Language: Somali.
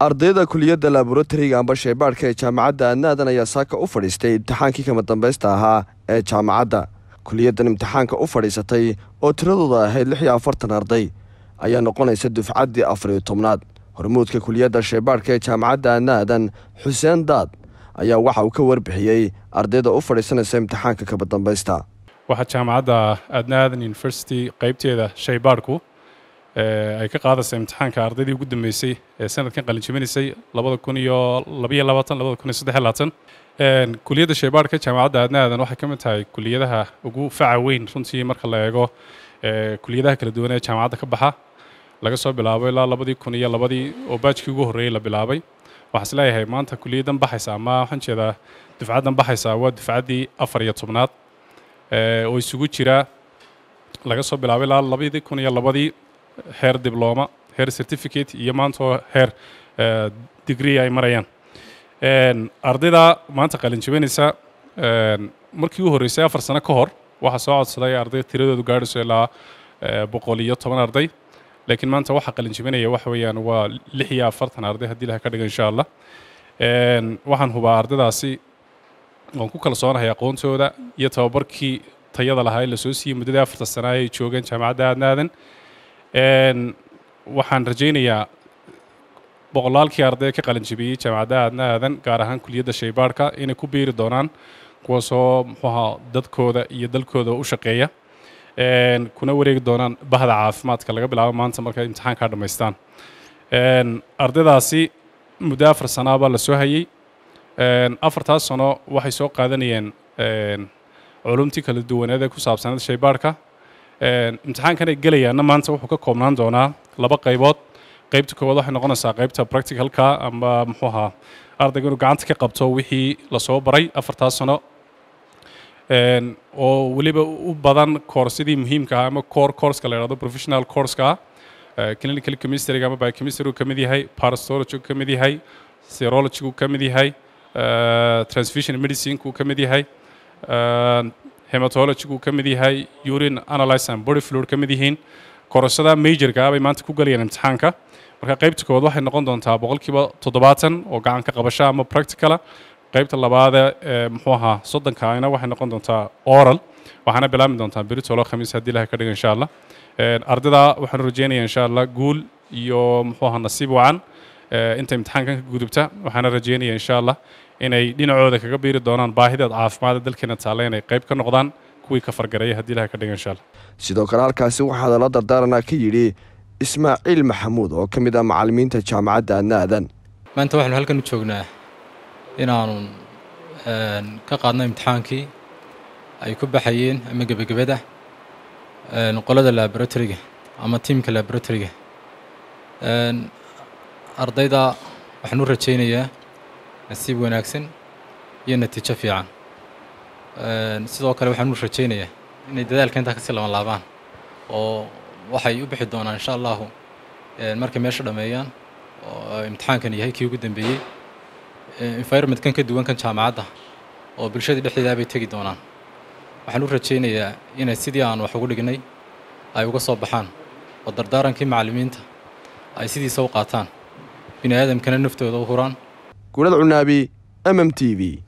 ardayda kuliyadda laboratoriga amba baadhka ee jaamacadda adnaadan ayaa saaka u fadhiistay imtixaankii kama dambaysta ahaa ee jaamacadda kuliyaddan imtixaanka u fadhiisatay oo tiradooda ahayd lix iyo afartan arday ayaa noqonaysa dufcaddii afar iyo tobnaad hormuudka kuliyadda sheebaadhka ee jaamacadda adnaadan xuseen daad ayaa waxa uu ka warbixiyey ardayda u fadhiisanaysa imtixaanka kama dambaysta waxaa jaamacadda adnaadan university qaybteeda sheybaadhku Eh, ay ka qaadaysa imtixaanka ardaydii ugu dambeysay ee sanadkan qalinjibinaysay kuliyadda sheybaarhka jaamacadda aadnaadan waxay ka mid tahay kuliyadaha ugu faca weyn runtii marka la eego eh, kuliyadaha kala duwan ee jaamacadda ka baxa laga soo bilaabo ilaa labadii kun iyo labadii oo baajkii ugu horreeyey la bilaabay waxaan isleeyahay maanta kuliyaddan baxaysa ama waxaan jeedaa dufcaddan baxaysa waa dufcaddii afar iyo tobnaad eh, oo isugu jira laga soo bilaabo ilaa labadii kun iyo labadii heer dibloma heer certificate iyo maanta oo heer eh, degree ay marayaan ardayda maanta qalinjabinaysa markii u horreysay afar sano ka hor waxaa soo codsaday arday tiradoodu gaadhayso ilaa eh, boqol iyo toban arday laakiin maanta waxaa qalinjabinaya waxa weeyaan waa lix iyo afartan arday haddii ilaha ka dhiga insha allah waxaan hubaa ardaydaasi waan ku kalsoonahay aqoontooda iyo tababarkii tayada lahaa ee lasoo siiyey muddadii afarta sana ay joogeen jaamacadda aadna aadan waxaan rajaynayaa boqolaalkii arday ka qalanjibiyey jaamacadaha adna aadan gaar ahaan kuliyadda shaybaarhka inay ku biiri doonaan kuwaasoo muxuaha dadkooda iyo dalkooda u shaqeeya kuna wareegi doonaan bahda caafimaadka laga bilaabo maanta markay imtixaankaa dhammaystaan ardaydaasi muddo afar sanaa la soo hayey afartaas sano waxay soo qaadanayeen culumtii kala duwaneed ee ku saabsaneed shaybaarhka imtixaankanay gelayaana maanta wuxuu ka koobnaan doonaa laba qaybood qaybta koowaad waxay noqonaysaa qaybta practicalka ama muxuu ahaa ardayga inuu gacanta ka qabto wixii lasoo baray afartaa sano oo weliba u badan koorsadii muhiimka ah ama core courska la yidhahdo professional courska ah. clinical chemistryga ama biochemistrygu ka mid yahay parasologygu ka mid yahay serologygu ka mid yahay transfusion medicineku ka mid yahay hematologigu ka mid yahay urine analysis and body fluid ka mid yihiin korasada majorka bay maanta ku galayaan imtixaanka marka qaybta koowaad waxay noqon doontaa boqolkiiba toddobaatan oo gacan ka qabasha ama practicala qaybta labaada muxuu ahaa soddonkaina waxay noqon doontaa oral waxaana bilaabmi doontaa biritolo khamiis haddii ilahay ka dhiga insha allah ardada waxaan rajeynayaa insha allah guul iyo muxuu ahaa nasiib wacan Eh, inta imtixaankan ka gudubta waxaana rajaynaya insha allah inay dhinacooda kaga biiri doonaan baahideed caafimaada dalkeena taalla inay qayb ka noqdaan kuwii ka fargareeya haddii ilaha ka dhiga insha allah sidoo kale halkaasi waxaa lala dardaaranaa ka yidhi ismaaciil maxamuud oo ka mid ah macalimiinta jaamacadda naadan maanta waxaanu halkan u joognaa inaanu ka qaadno imtixaankii ay ku baxayeen ama gebagabada qolada laboratoriga ama tiimka laboratoriga ardayda waxaan u rajaynayaa nasiib wanaagsan iyo natiijo fiican sidoo kale waxaan u rajaynayaa inay dadaalka intaa kasii labanlaabaan oo waxay u bixi doonaan insha allahu markay meesha dhammeeyaan oo imtixaankan yahay kii ugu dambeeyey environmentkan ka duwan kan jaamacadda oo bulshadii dhexdeedaa bay tegi doonaan waxaan u rajaynayaa inay sidii aan wax ugu dhignay ay uga soo baxaan oo dardaarankii macalimiinta ay sidiisa u qaataan bini aadamkana naftooda u huraan guulad cunaabi mm t v